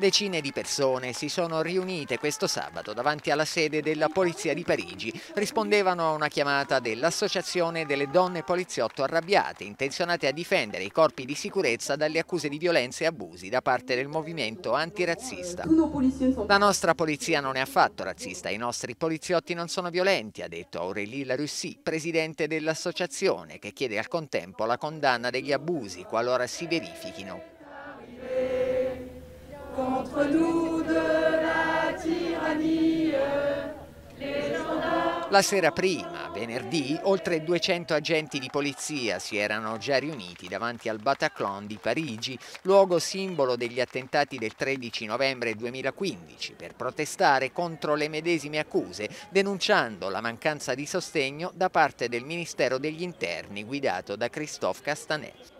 Decine di persone si sono riunite questo sabato davanti alla sede della Polizia di Parigi. Rispondevano a una chiamata dell'Associazione delle Donne Poliziotto Arrabbiate, intenzionate a difendere i corpi di sicurezza dalle accuse di violenza e abusi da parte del movimento antirazzista. La nostra polizia non è affatto razzista, i nostri poliziotti non sono violenti, ha detto Aurélie Larussi, presidente dell'associazione, che chiede al contempo la condanna degli abusi qualora si verifichino. La sera prima, venerdì, oltre 200 agenti di polizia si erano già riuniti davanti al Bataclan di Parigi, luogo simbolo degli attentati del 13 novembre 2015, per protestare contro le medesime accuse, denunciando la mancanza di sostegno da parte del Ministero degli Interni guidato da Christophe Castanet.